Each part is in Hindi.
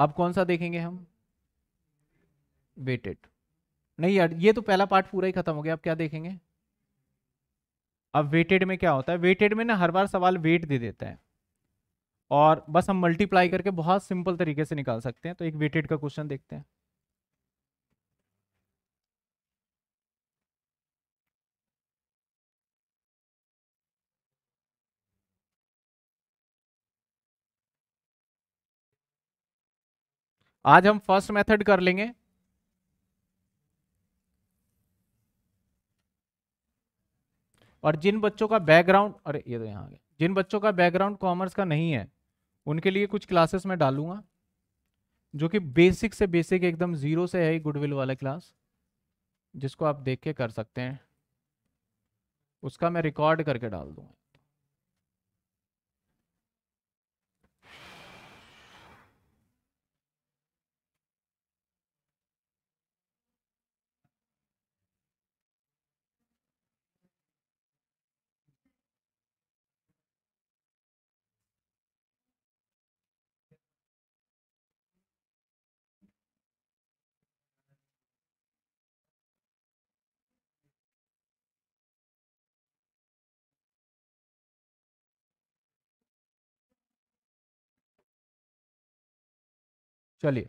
अब कौन सा देखेंगे हम वेटेड नहीं यार ये तो पहला पार्ट पूरा ही खत्म हो गया अब क्या देखेंगे अब वेटेड में क्या होता है वेटेड में ना हर बार सवाल वेट दे देता है और बस हम मल्टीप्लाई करके बहुत सिंपल तरीके से निकाल सकते हैं तो एक वेटेड का क्वेश्चन देखते हैं आज हम फर्स्ट मेथड कर लेंगे और जिन बच्चों का बैकग्राउंड अरे ये तो यहाँ जिन बच्चों का बैकग्राउंड कॉमर्स का नहीं है उनके लिए कुछ क्लासेस मैं डालूंगा जो कि बेसिक से बेसिक एकदम जीरो से है गुडविल वाला क्लास जिसको आप देख के कर सकते हैं उसका मैं रिकॉर्ड करके डाल दूंगा चलिए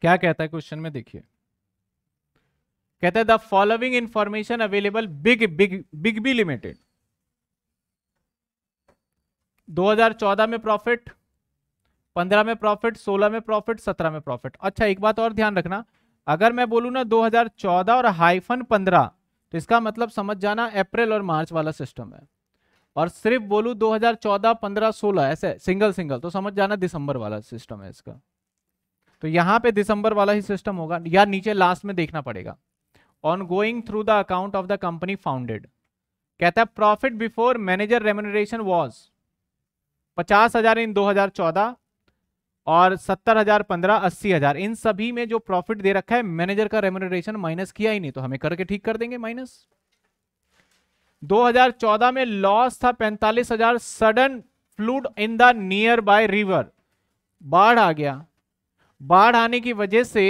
क्या कहता है क्वेश्चन में देखिए कहता है the following information available big big big B limited 2014 में प्रॉफिट 15 में प्रॉफिट 16 में प्रॉफिट 17 में प्रॉफिट अच्छा एक बात और ध्यान रखना अगर मैं बोलू ना 2014 और हाइफन 15 तो इसका मतलब समझ जाना अप्रैल और मार्च वाला सिस्टम है और सिर्फ हजार 2014, 15, 16 ऐसे सिंगल सिंगल तो समझ जाना दिसंबर वाला सिस्टम है इसका तो यहाँ पे दिसंबर वाला ही सिस्टम होगा या नीचे लास्ट में देखना पड़ेगा on going through the account of the company founded कहता है profit before manager remuneration was पचास हजार इन 2014 और सत्तर हजार पंद्रह अस्सी हजार इन सभी में जो प्रॉफिट दे रखा है मैनेजर का रेमोनरेशन माइनस किया ही नहीं तो हमें करके ठीक कर देंगे माइनस 2014 में लॉस था 45,000 sudden flood in the nearby river बाढ़ आ गया बाढ़ आने की वजह से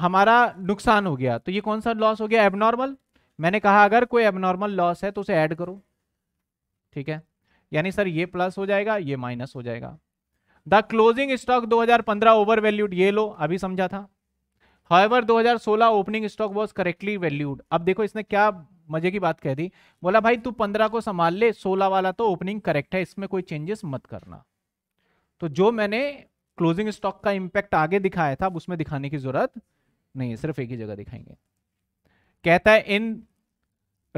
हमारा नुकसान हो गया तो ये कौन सा लॉस हो गया एबनॉर्मल मैंने कहा अगर कोई एबनॉर्मल लॉस है तो उसे ऐड करो ठीक है यानी सर ये प्लस हो जाएगा ये माइनस हो जाएगा the closing stock 2015 over valued ये लो अभी समझा था however 2016 opening stock was correctly valued अब देखो इसने क्या मजे की बात कह दी बोला भाई तू पंद्रह को संभाल ले सोलह वाला तो ओपनिंग करेक्ट है इसमें कोई चेंजेस मत करना तो जो मैंने क्लोजिंग स्टॉक का इंपैक्ट आगे दिखाया था अब उसमें दिखाने की जरूरत नहीं है सिर्फ एक ही जगह दिखाएंगे कहता है इन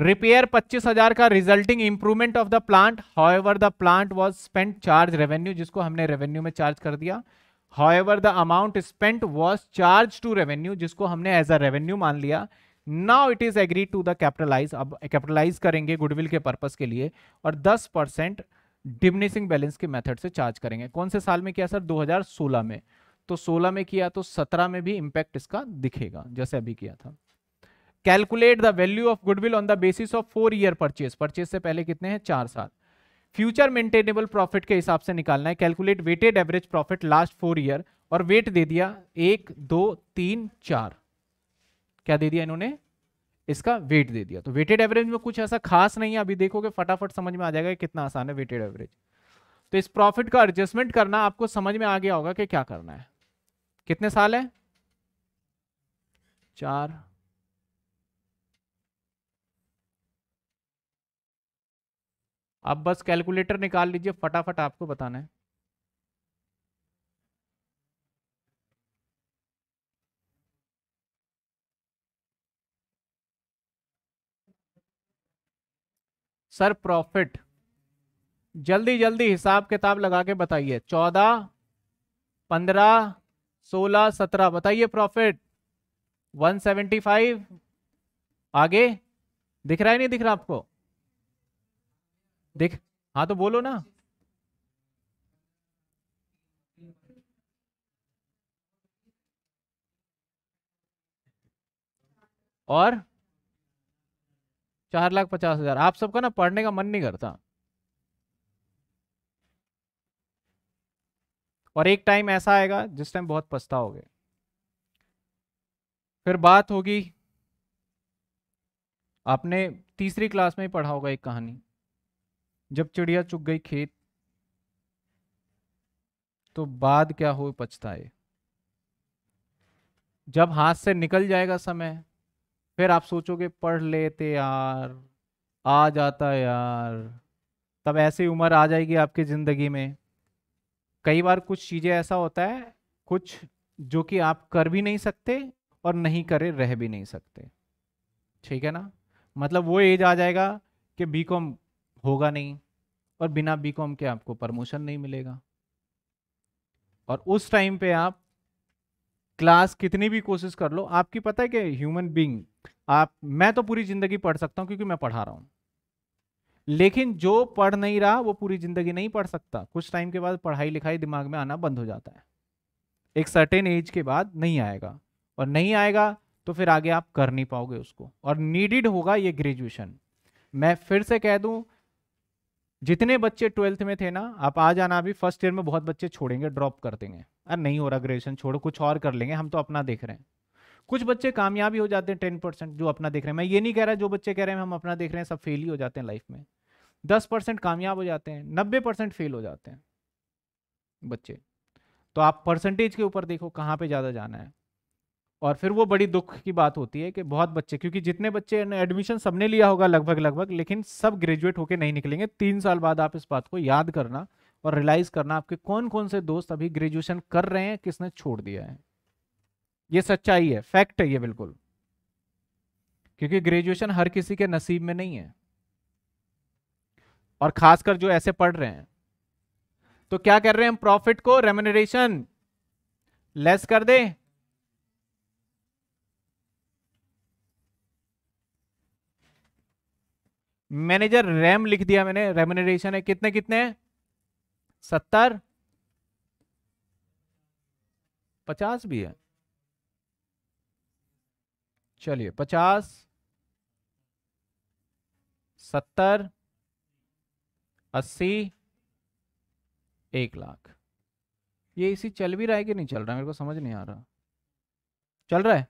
रिपेयर पच्चीस हजार का resulting improvement of the plant however the plant was spent charge revenue जिसको हमने रेवेन्यू में चार्ज कर दिया however the amount spent was charge to revenue जिसको हमने एज अ रेवेन्यू मान लिया now it is agree to the capitalise अब कैपिटलाइज करेंगे गुडविल के पर्पज के लिए और दस परसेंट डिमिनिशिंग बैलेंस के मेथड से चार्ज करेंगे कौन से साल में किया सर 2016 में तो 16 में किया तो 17 में भी इंपैक्ट इसका दिखेगा जैसे अभी किया था calculate the value of goodwill on the basis of four year purchase purchase से पहले कितने हैं चार साल फ्यूचर मेंटेनेबल प्रॉफिट के हिसाब से निकालना है calculate weighted average profit last four year और वेट दे दिया एक दो तीन चार क्या दे दिया इन्होंने इसका वेट दे दिया तो वेटेड एवरेज में कुछ ऐसा खास नहीं है अभी देखोगे फटाफट समझ में आ जाएगा कितना आसान है वेटेड एवरेज तो इस प्रॉफिट का एडजस्टमेंट करना आपको समझ में आ गया होगा कि क्या करना है कितने साल है चार अब बस कैलकुलेटर निकाल लीजिए फटाफट आपको बताना है सर प्रॉफिट जल्दी जल्दी हिसाब किताब लगा के बताइए चौदह पंद्रह सोलह सत्रह बताइए प्रॉफिट वन सेवेंटी फाइव आगे दिख रहा है नहीं दिख रहा आपको दिख हाँ तो बोलो ना और चार लाख पचास हजार आप सबका ना पढ़ने का मन नहीं करता और एक टाइम ऐसा आएगा जिस टाइम बहुत पछताओगे फिर बात होगी आपने तीसरी क्लास में ही पढ़ा होगा एक कहानी जब चिड़िया चुग गई खेत तो बाद क्या हो पछताए जब हाथ से निकल जाएगा समय फिर आप सोचोगे पढ़ लेते यार आ जाता यार तब ऐसी उम्र आ जाएगी आपकी ज़िंदगी में कई बार कुछ चीज़ें ऐसा होता है कुछ जो कि आप कर भी नहीं सकते और नहीं करे रह भी नहीं सकते ठीक है ना मतलब वो एज आ जाएगा कि बी कॉम होगा नहीं और बिना बी कॉम के आपको प्रमोशन नहीं मिलेगा और उस टाइम पे आप क्लास कितनी भी कोशिश कर लो आपकी पता है कि ह्यूमन बींग आप मैं तो पूरी ज़िंदगी पढ़ सकता हूँ क्योंकि मैं पढ़ा रहा हूँ लेकिन जो पढ़ नहीं रहा वो पूरी ज़िंदगी नहीं पढ़ सकता कुछ टाइम के बाद पढ़ाई लिखाई दिमाग में आना बंद हो जाता है एक सर्टेन एज के बाद नहीं आएगा और नहीं आएगा तो फिर आगे आप कर नहीं पाओगे उसको और नीडिड होगा ये ग्रेजुएशन मैं फिर से कह दूं जितने बच्चे ट्वेल्थ में थे ना आप आ जाना अभी फर्स्ट ईयर में बहुत बच्चे छोड़ेंगे ड्रॉप कर देंगे अरे नहीं हो रहा ग्रेजुएशन छोड़ो कुछ और कर लेंगे हम तो अपना देख रहे हैं कुछ बच्चे कामयाब ही हो जाते हैं टेन परसेंट जो अपना देख रहे हैं मैं ये नहीं कह रहा जो बच्चे कह रहे हैं हम अपना देख रहे हैं सब फेल ही हो जाते हैं लाइफ में दस परसेंट कामयाब हो जाते हैं नब्बे परसेंट फेल हो जाते हैं बच्चे तो आप परसेंटेज के ऊपर देखो कहाँ पे ज़्यादा जाना है और फिर वो बड़ी दुख की बात होती है कि बहुत बच्चे क्योंकि जितने बच्चे ने एडमिशन सबने लिया होगा लगभग लगभग लेकिन सब ग्रेजुएट होके नहीं निकलेंगे तीन साल बाद आप इस बात को याद करना और रियलाइज करना आपके कौन कौन से दोस्त अभी ग्रेजुएशन कर रहे हैं किसने छोड़ दिया है ये सच्चाई है फैक्ट है ये बिल्कुल क्योंकि ग्रेजुएशन हर किसी के नसीब में नहीं है और खासकर जो ऐसे पढ़ रहे हैं तो क्या कर रहे हैं हम प्रॉफिट को रेमुनरेशन लेस कर दे मैनेजर रैम लिख दिया मैंने रेमुनरेशन है कितने कितने है? सत्तर पचास भी है चलिए पचास सत्तर अस्सी एक लाख ये इसी चल भी रहा है कि नहीं चल रहा मेरे को समझ नहीं आ रहा चल रहा है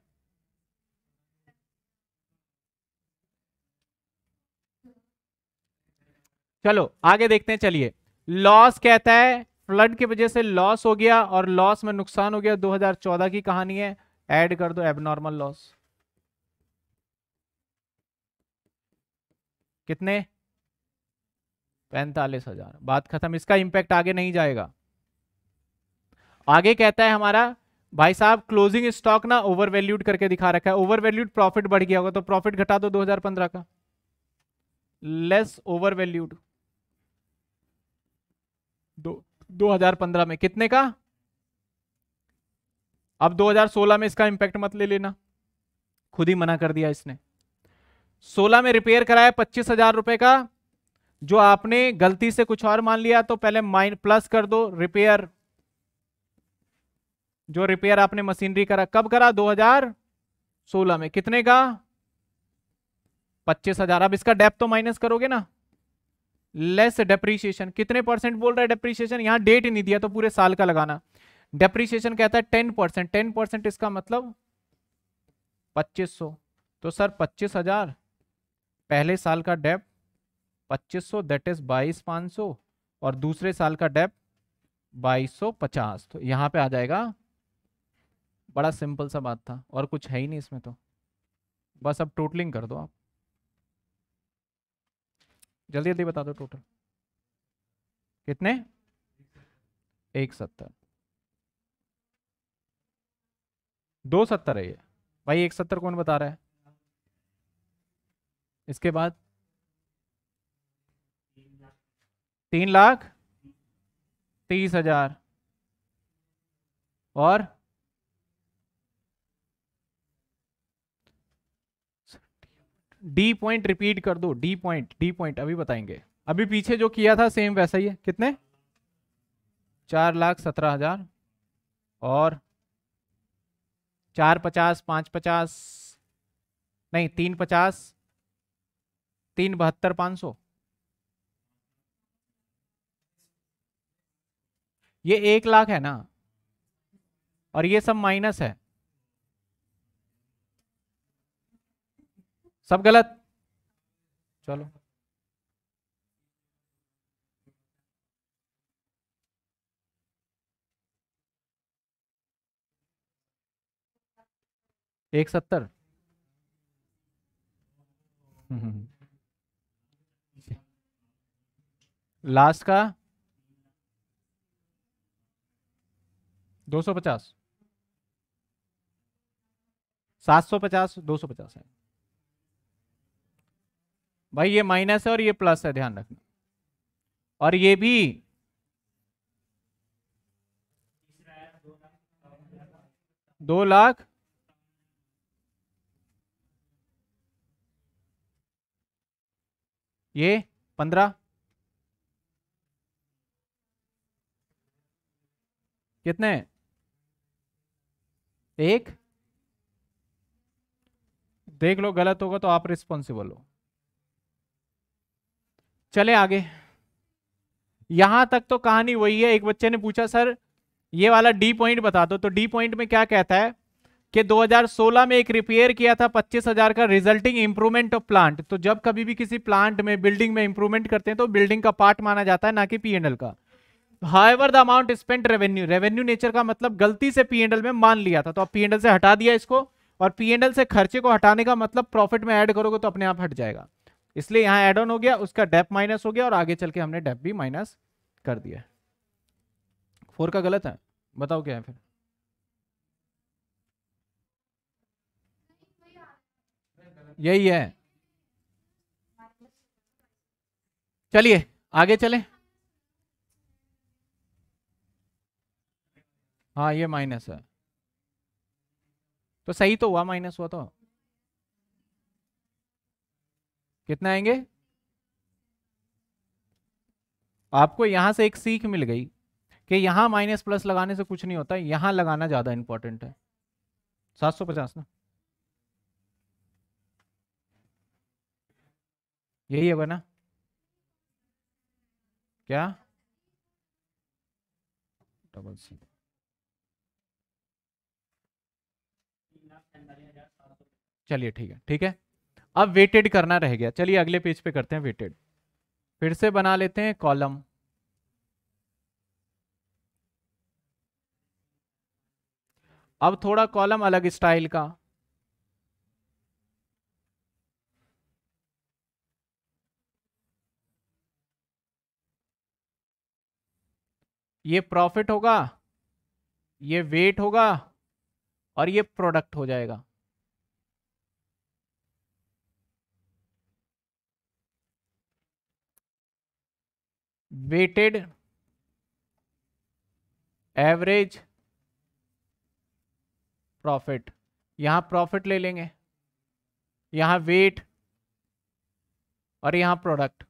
चलो आगे देखते हैं चलिए लॉस कहता है फ्लड की वजह से लॉस हो गया और लॉस में नुकसान हो गया 2014 की कहानी है ऐड कर दो एबनॉर्मल लॉस कितने पैंतालीस हजार बात खत्म इसका इंपैक्ट आगे नहीं जाएगा आगे कहता है हमारा भाई साहब क्लोजिंग स्टॉक ना ओवर वैल्यूड करके दिखा रखा है ओवर वैल्यूड प्रॉफिट बढ़ गया होगा तो प्रॉफिट घटा दो 2015 का लेस ओवर वैल्यूड दो 2015 में कितने का अब 2016 में इसका इंपैक्ट मत ले लेना खुद ही मना कर दिया इसने 16 में रिपेयर कराया पच्चीस हजार रुपए का जो आपने गलती से कुछ और मान लिया तो पहले माइन प्लस कर दो रिपेयर जो रिपेयर आपने मशीनरी करा कब करा 2016 में कितने का पच्चीस हजार अब इसका डेप तो माइनस करोगे ना लेस डेप्रीशिएशन कितने परसेंट बोल रहा है डेप्रीशिएशन यहाँ डेट ही नहीं दिया तो पूरे साल का लगाना डेप्रीशिएशन कहता है टेन परसेंट टेन परसेंट इसका मतलब पच्चीस सौ तो सर पच्चीस हजार पहले साल का डेप पच्चीस सौ दैट इज बाईस पाँच सौ और दूसरे साल का डेप बाईस सौ पचास तो यहाँ पे आ जाएगा बड़ा सिंपल सा बात था और कुछ है ही नहीं इसमें तो बस अब टोटलिंग कर दो आप जल्दी जल्दी बता दो टोटल कितने एक सत्तर दो सत्तर है ये भाई एक सत्तर कौन बता रहा है इसके बाद तीन लाख तीस हजार और डी पॉइंट रिपीट कर दो डी पॉइंट डी पॉइंट अभी बताएंगे अभी पीछे जो किया था सेम वैसा ही है कितने चार लाख सत्रह हजार और चार पचास पाँच पचास नहीं तीन पचास तीन बहत्तर पाँच सौ ये एक लाख है ना और ये सब माइनस है सब गलत चलो एक सत्तर लास्ट का दो सौ पचास सात सौ पचास दो सौ पचास है भाई ये माइनस है और ये प्लस है ध्यान रखना और ये भी दो लाख ये पंद्रह कितने एक देख लो गलत होगा तो आप रिस्पॉन्सिबल हो चले आगे यहां तक तो कहानी वही है एक बच्चे ने पूछा सर ये वाला डी पॉइंट बता दो तो डी पॉइंट में क्या कहता है कि 2016 में एक रिपेयर किया था 25,000 का रिजल्टिंग इंप्रूवमेंट ऑफ प्लांट तो जब कभी भी किसी प्लांट में बिल्डिंग में इंप्रूवमेंट करते हैं तो बिल्डिंग का पार्ट माना जाता है ना कि पीएनएल का however the amount spent revenue revenue nature का मतलब गलती से पीएनएल में मान लिया था तो आप पीएनएल से हटा दिया इसको और पीएनएल से खर्चे को हटाने का मतलब प्रॉफिट में एड करोगे तो अपने आप हट जाएगा इसलिए यहां एड ऑन हो गया उसका डेप माइनस हो गया और आगे चल के हमने डेप भी माइनस कर दिया फोर का गलत है बताओ क्या है फिर यही है चलिए आगे चले हाँ ये माइनस है तो सही तो हुआ माइनस हुआ तो कितना आएंगे आपको यहां से एक सीख मिल गई कि यहां माइनस प्लस लगाने से कुछ नहीं होता यहां लगाना ज्यादा इंपॉर्टेंट है 750 ना यही है बना क्या डबल सी चलिए ठीक है ठीक है अब वेटेड करना रह गया चलिए अगले पेज पे करते हैं वेटेड फिर से बना लेते हैं कॉलम अब थोड़ा कॉलम अलग स्टाइल का ये प्रॉफिट होगा ये वेट होगा और ये प्रोडक्ट हो जाएगा वेटेड एवरेज प्रॉफिट यहां प्रॉफिट ले लेंगे यहां वेट और यहां प्रोडक्ट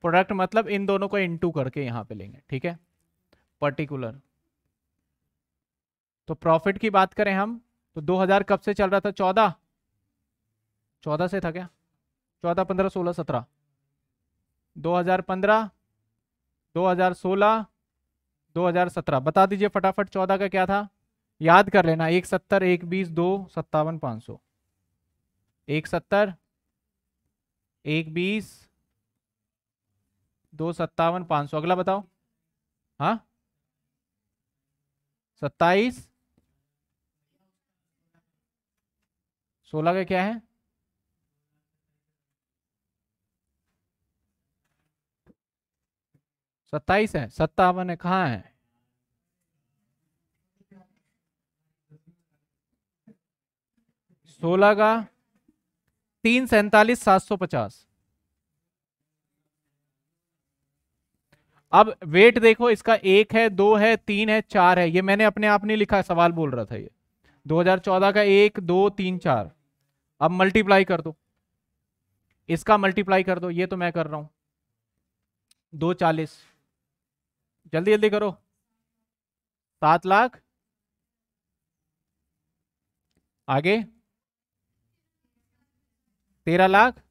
प्रोडक्ट मतलब इन दोनों को इनटू करके यहां पे लेंगे ठीक है पर्टिकुलर तो प्रॉफिट की बात करें हम तो 2000 कब से चल रहा था 14 14 से था क्या 14 15 16 17 2015, 2016, 2017 बता दीजिए फटाफट 14 का क्या था याद कर लेना एक सत्तर एक बीस दो सत्तावन पाँच सौ एक सत्तर एक बीस दो सत्तावन पाँच सौ अगला बताओ हाँ सत्ताईस सोलह का क्या है सत्ताईस है सत्तावन है कहा है सोलह का तीन सैतालीस सात सौ पचास अब वेट देखो इसका एक है दो है तीन है चार है ये मैंने अपने आप नहीं लिखा सवाल बोल रहा था ये 2014 का एक दो तीन चार अब मल्टीप्लाई कर दो इसका मल्टीप्लाई कर दो ये तो मैं कर रहा हूं दो चालीस जल्दी जल्दी करो सात लाख आगे तेरह लाख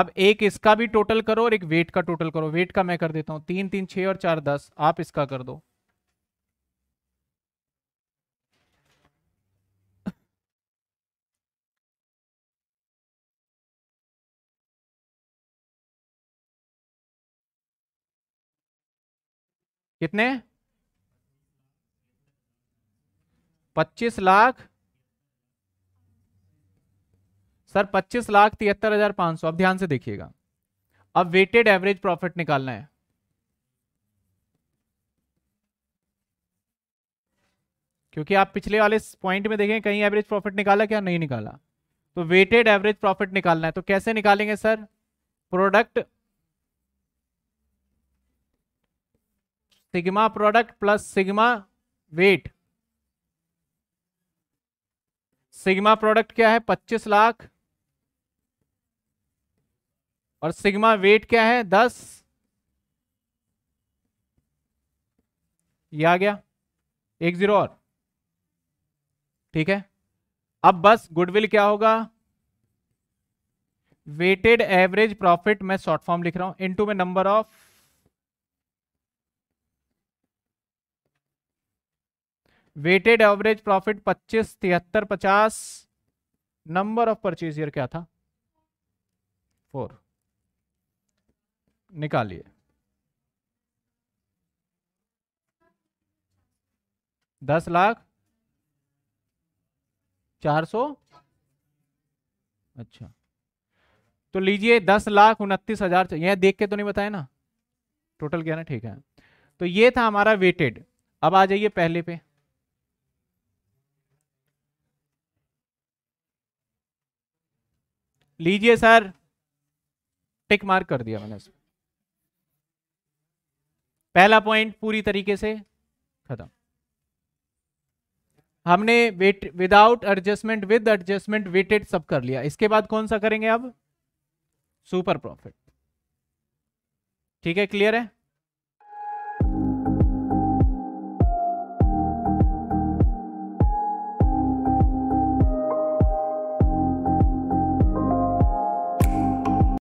अब एक इसका भी टोटल करो और एक वेट का टोटल करो वेट का मैं कर देता हूं तीन तीन छह और चार दस आप इसका कर दो कितने पच्चीस लाख सर पच्चीस लाख तिहत्तर हजार पांच सौ अब ध्यान से देखिएगा अब वेटेड एवरेज प्रॉफिट निकालना है क्योंकि आप पिछले वाले पॉइंट में देखें कहीं एवरेज प्रॉफिट निकाला क्या नहीं निकाला तो वेटेड एवरेज प्रॉफिट निकालना है तो कैसे निकालेंगे sir product sigma product plus sigma weight sigma product क्या है पच्चीस लाख और सिग्मा वेट क्या है दस ये आ गया एक जीरो और ठीक है अब बस गुडविल क्या होगा वेटेड एवरेज प्रॉफिट मैं शॉर्ट फॉर्म लिख रहा हूं इनटू में number of weighted average profit पच्चीस तिहत्तर पचास नंबर ऑफ परचेज ईयर क्या था फोर निकालिए दस लाख चार सौ अच्छा तो लीजिए दस लाख उनतीस हजार यह देख के तो नहीं बताया ना टोटल क्या ना ठीक है तो ये था हमारा वेटेड अब आ जाइए पहले पे लीजिए सर टिक मार्क कर दिया मैंने उसको पहला पॉइंट पूरी तरीके से खत्म हमने weight without adjustment with adjustment weighted सब कर लिया इसके बाद कौन सा करेंगे अब सुपर प्रॉफिट ठीक है क्लियर है